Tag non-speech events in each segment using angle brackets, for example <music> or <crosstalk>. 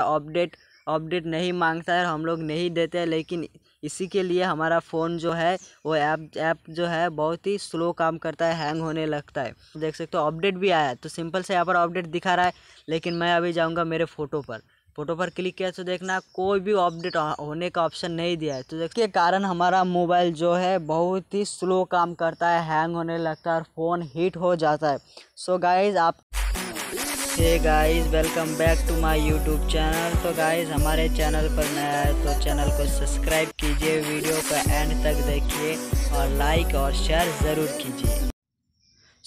update update नहीं मांगता है हम लोग नहीं देते हैं लेकिन इसी के लिए हमारा फ़ोन जो है वो ऐप ऐप जो है बहुत ही स्लो काम करता है हैंग होने लगता है देख सकते हो अपडेट भी आया है तो सिंपल से यहाँ पर अपडेट दिखा रहा है लेकिन मैं अभी जाऊँगा मेरे फ़ोटो पर फ़ोटो पर क्लिक किया तो देखना कोई भी अपडेट होने का ऑप्शन नहीं दिया है तो देखिए कारण हमारा मोबाइल जो है बहुत ही स्लो काम करता है हैंग होने लगता है और फ़ोन हीट हो जाता है सो so गाइज आप hey guys welcome back to my YouTube channel तो गाइस हमारे चैनल पर नया है तो चैनल को सब्सक्राइब कीजिए वीडियो का एंड तक देखिए और लाइक और शेयर ज़रूर कीजिए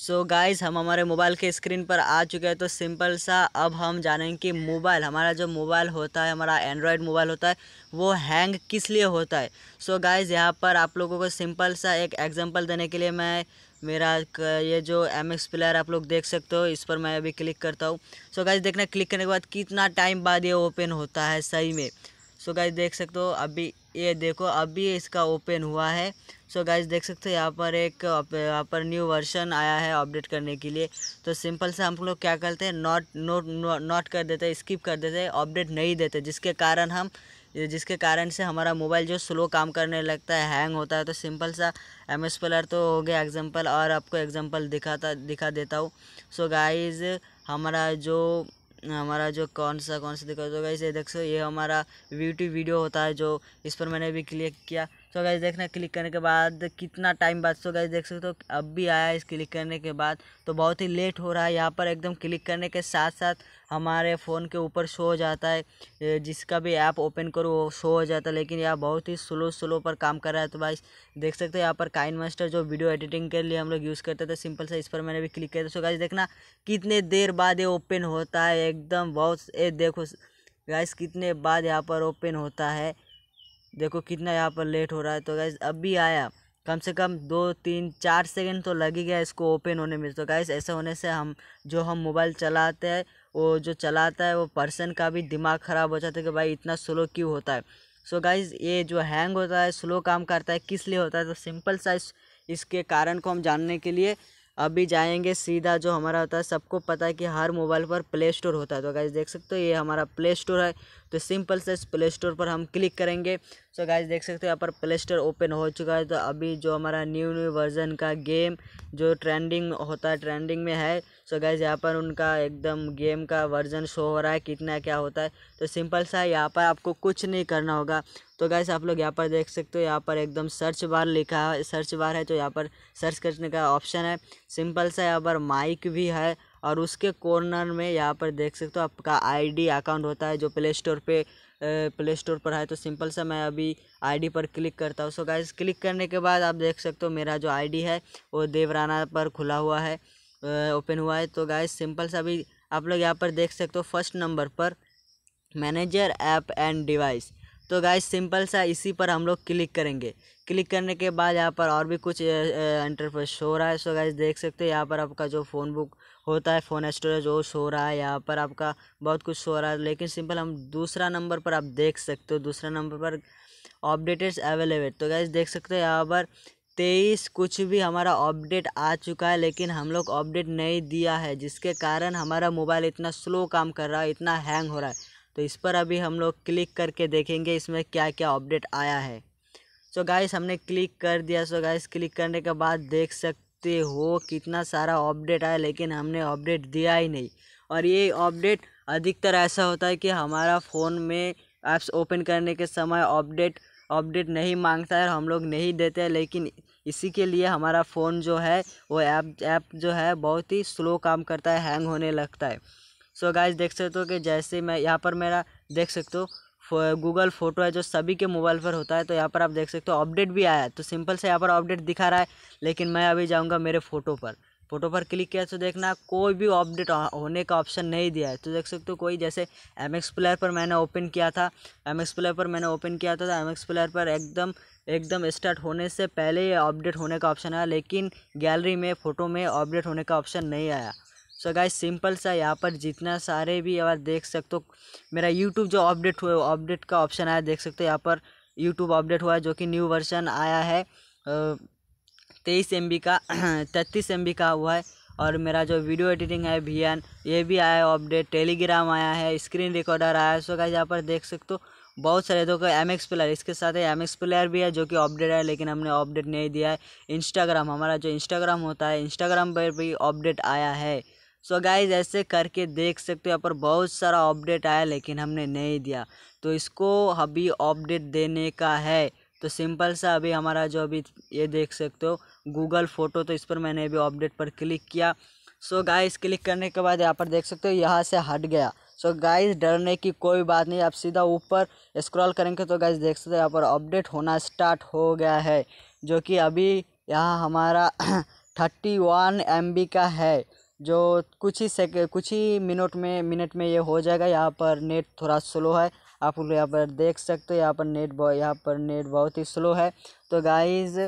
सो so गाइस हम हमारे मोबाइल के स्क्रीन पर आ चुके हैं तो सिंपल सा अब हम जानेंगे कि मोबाइल हमारा जो मोबाइल होता है हमारा एंड्रॉयड मोबाइल होता है वो हैंग किस लिए होता है सो so गाइस यहाँ पर आप लोगों को सिंपल सा एक एग्जांपल देने के लिए मैं मेरा ये जो एम एक्स प्लेयर आप लोग देख सकते हो इस पर मैं अभी क्लिक करता हूँ सो so देखना क्लिक करने के बाद कितना टाइम बाद ये ओपन होता है सही में सो so गाइज देख सकते हो अभी ये देखो अभी इसका ओपन हुआ है सो so गाइज देख सकते हो यहाँ पर एक यहाँ पर न्यू वर्जन आया है अपडेट करने के लिए तो सिंपल से हम लोग क्या करते हैं नॉट नोट नॉट कर देते हैं स्किप कर देते हैं अपडेट नहीं देते जिसके कारण हम जिसके कारण से हमारा मोबाइल जो स्लो काम करने लगता है हैंग होता है तो सिंपल सा एम एस प्लर तो हो गया एग्जांपल और आपको एग्जांपल दिखाता दिखा देता हूँ सो गाइज़ हमारा जो हमारा जो कौन सा कौन सा दिखाई होगा इसे देख सो ये हमारा ब्यूटी वीडियो होता है जो इस पर मैंने भी क्लिक किया सो गैस देखना क्लिक करने के बाद कितना टाइम बाद सो गैस देख सकते हो अब भी आया इस क्लिक करने के बाद तो बहुत ही लेट हो रहा है यहाँ पर एकदम क्लिक करने के साथ साथ हमारे फ़ोन के ऊपर शो हो जाता है जिसका भी ऐप ओपन करो वो शो हो जाता है लेकिन यह बहुत ही स्लो स्लो पर काम कर रहा है तो भाई देख सकते हो यहाँ पर काइन मास्टर जो वीडियो एडिटिंग के लिए हम लोग यूज़ करते थे सिंपल सा इस पर मैंने भी क्लिक किया था सो गैस देखना कितने देर बाद ये ओपन होता है एकदम बहुत ये देखो गैस कितने बाद यहाँ पर ओपन होता है देखो कितना यहाँ पर लेट हो रहा है तो गैस अब भी आया कम से कम दो तीन चार सेकेंड तो लग ही गया इसको ओपन होने में तो गैस ऐसे होने से हम जो हम मोबाइल चलाते हैं वो जो चलाता है वो पर्सन का भी दिमाग ख़राब हो जाता है कि भाई इतना स्लो क्यों होता है सो so गाइज ये जो हैंग होता है स्लो काम करता है किस लिए होता है तो सिंपल सा इस, इसके कारण को हम जानने के लिए अभी जाएंगे सीधा जो हमारा होता है सबको पता है कि हर मोबाइल पर प्ले स्टोर होता है तो गाइज देख सकते हो ये हमारा प्ले स्टोर है तो सिंपल से प्ले स्टोर पर हम क्लिक करेंगे सो so गाइज देख सकते हो यहाँ पर प्ले स्टोर ओपन हो चुका है तो अभी जो हमारा न्यू न्यू वर्जन का गेम जो ट्रेंडिंग होता है ट्रेंडिंग में है सो so गाइज यहाँ पर उनका एकदम गेम का वर्जन शो हो रहा है कितना क्या होता है तो सिंपल सा यहाँ पर आपको कुछ नहीं करना होगा तो गैस आप लोग यहाँ पर देख सकते हो यहाँ पर एकदम सर्च बार लिखा है सर्च बार है तो यहाँ पर सर्च करने का ऑप्शन है सिंपल सा यहाँ पर माइक भी है और उसके कॉर्नर में यहाँ पर देख सकते हो आपका आईडी अकाउंट होता है जो प्ले स्टोर पे प्ले स्टोर पर है तो सिंपल सा मैं अभी आईडी पर क्लिक करता हूँ सो गाइज क्लिक करने के बाद आप देख सकते हो मेरा जो आईडी है वो देवराना पर खुला हुआ है ओपन हुआ है तो गाइज सिंपल सा अभी आप लोग यहाँ पर देख सकते हो फर्स्ट नंबर पर मैनेजर ऐप एंड डिवाइस तो गाइज सिंपल सा इसी पर हम लोग क्लिक करेंगे क्लिक करने के बाद यहाँ पर और भी कुछ इंटरफेस शो रहा है सो गाइस देख सकते हैं यहाँ पर आपका जो फ़ोन बुक होता है फ़ोन स्टोरेज वो शो रहा है यहाँ पर आपका बहुत कुछ शो रहा है लेकिन सिंपल हम दूसरा नंबर पर आप देख सकते हो दूसरा नंबर पर अपडेटेड अवेलेबल तो गैस देख सकते हो यहाँ पर तेईस कुछ भी हमारा अपडेट आ चुका है लेकिन हम लोग अपडेट नहीं दिया है जिसके कारण हमारा मोबाइल इतना स्लो काम कर रहा है इतना हैंग हो रहा है तो इस पर अभी हम लोग क्लिक करके देखेंगे इसमें क्या क्या अपडेट आया है सो गाइस हमने क्लिक कर दिया सो गाइस क्लिक करने के बाद देख सकते हो कितना सारा अपडेट आया लेकिन हमने अपडेट दिया ही नहीं और ये अपडेट अधिकतर ऐसा होता है कि हमारा फ़ोन में ऐप्स ओपन करने के समय अपडेट अपडेट नहीं मांगता है और हम लोग नहीं देते हैं लेकिन इसी के लिए हमारा फ़ोन जो है वो ऐप ऐप जो है बहुत ही स्लो काम करता है हैंग होने लगता है सो so देख सकते हो कि जैसे मैं यहाँ पर मेरा देख सकते हो गूगल फोटो है जो सभी के मोबाइल पर होता है तो यहाँ पर आप देख सकते हो अपडेट भी आया है तो सिंपल से यहाँ पर अपडेट दिखा रहा है लेकिन मैं अभी जाऊँगा मेरे फ़ोटो पर फोटो पर क्लिक किया तो देखना कोई भी अपडेट होने का ऑप्शन नहीं दिया है तो देख सकते हो कोई जैसे एम एक्स प्लेयर पर मैंने ओपन किया था एम एक्स प्लेयर पर मैंने ओपन किया था तो एम एक्स प्लेयर पर एकदम एकदम स्टार्ट होने से पहले ही अपडेट होने का ऑप्शन आया लेकिन गैलरी में फ़ोटो में अपडेट होने का ऑप्शन नहीं आया सो गाइस सिंपल सा यहाँ पर जितना सारे भी आप देख सकते हो मेरा यूट्यूब जो अपडेट हुआ अपडेट का ऑप्शन आया देख सकते हो यहाँ पर यूट्यूब अपडेट हुआ है जो कि न्यू वर्जन आया है तेईस एम का <clears throat> तैतीस एम का हुआ है और मेरा जो वीडियो एडिटिंग है वी ये भी आया है अपडेट टेलीग्राम आया है स्क्रीन रिकॉर्डर आया है सो गाइस यहाँ पर देख सकते हो बहुत सारे देखो एम एक्स प्लेयर इसके साथ ही एम एक्स प्लेयर भी है जो कि अपडेट है लेकिन हमने अपडेट नहीं दिया है इंस्टाग्राम हमारा जो इंस्टाग्राम होता है इंस्टाग्राम पर भी अपडेट आया है सो so गाइज ऐसे करके देख सकते हो यहाँ पर बहुत सारा अपडेट आया लेकिन हमने नहीं दिया तो इसको अभी अपडेट देने का है तो सिंपल सा अभी हमारा जो अभी ये देख सकते हो गूगल फ़ोटो तो इस पर मैंने अभी अपडेट पर क्लिक किया सो so गाइस क्लिक करने के बाद यहाँ पर देख सकते हो यहाँ से हट गया सो so गाइस डरने की कोई बात नहीं आप सीधा ऊपर स्क्रॉल करेंगे तो गाइस देख सकते हो यहाँ पर अपडेट होना स्टार्ट हो गया है जो कि अभी यहाँ हमारा थर्टी वन एम का है जो कुछ ही सेक कुछ ही मिनट में मिनट में ये हो जाएगा यहाँ पर नेट थोड़ा स्लो है आप लोग यहाँ पर देख सकते हो यहाँ पर नेट यहाँ पर नेट बहुत ही स्लो है तो गाइज़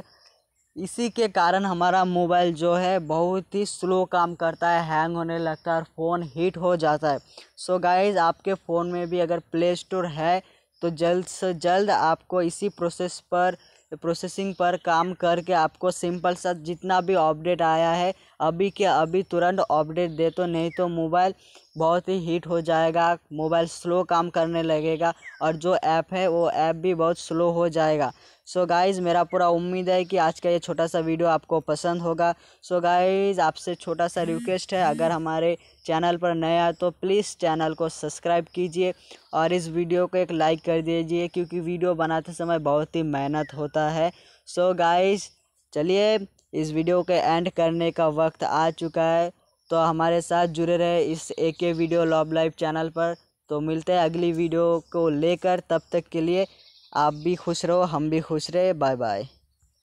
इसी के कारण हमारा मोबाइल जो है बहुत ही स्लो काम करता है हैंग होने लगता है और फ़ोन हीट हो जाता है सो so गाइज़ आपके फ़ोन में भी अगर प्ले स्टोर है तो जल्द से जल्द आपको इसी प्रोसेस पर प्रोसेसिंग पर काम करके आपको सिंपल सा जितना भी अपडेट आया है अभी के अभी तुरंत अपडेट दे तो नहीं तो मोबाइल बहुत ही हीट हो जाएगा मोबाइल स्लो काम करने लगेगा और जो ऐप है वो ऐप भी बहुत स्लो हो जाएगा सो so गाइज़ मेरा पूरा उम्मीद है कि आज का ये छोटा सा वीडियो आपको पसंद होगा सो so गाइज़ आपसे छोटा सा रिक्वेस्ट है अगर हमारे चैनल पर नए आए तो प्लीज़ चैनल को सब्सक्राइब कीजिए और इस वीडियो को एक लाइक कर दीजिए क्योंकि वीडियो बनाते समय बहुत ही मेहनत होता है सो so गाइज़ चलिए इस वीडियो के एंड करने का वक्त आ चुका है तो हमारे साथ जुड़े रहे इस ए के वीडियो लॉब लाइव चैनल पर तो मिलते हैं अगली वीडियो को लेकर तब तक के लिए आप भी खुश रहो हम भी खुश रहे बाय बाय